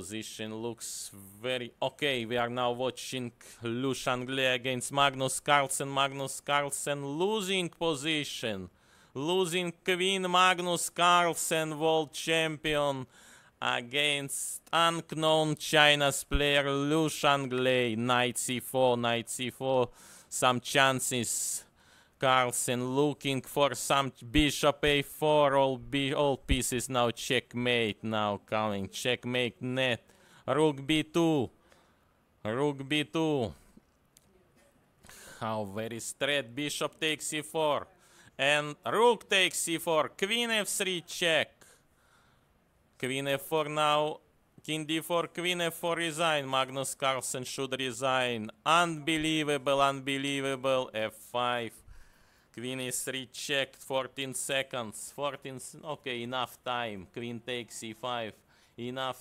position looks very okay. We are now watching Lu Shangle against Magnus Carlsen. Magnus Carlsen losing position. Losing Queen Magnus Carlsen, world champion, against unknown China's player Lu Shangle. Knight c4, knight c4. Some chances Carlsen looking for some bishop a4, all, b all pieces now checkmate now coming, checkmate net, rook b2, rook b2. How very straight, bishop takes c4, and rook takes c4, queen f3 check. Queen f4 now, King d4, Queen f4 resign. Magnus Carlsen should resign. Unbelievable, unbelievable. f5. Queen is rechecked, 14 seconds, 14, okay, enough time. Queen takes c5, enough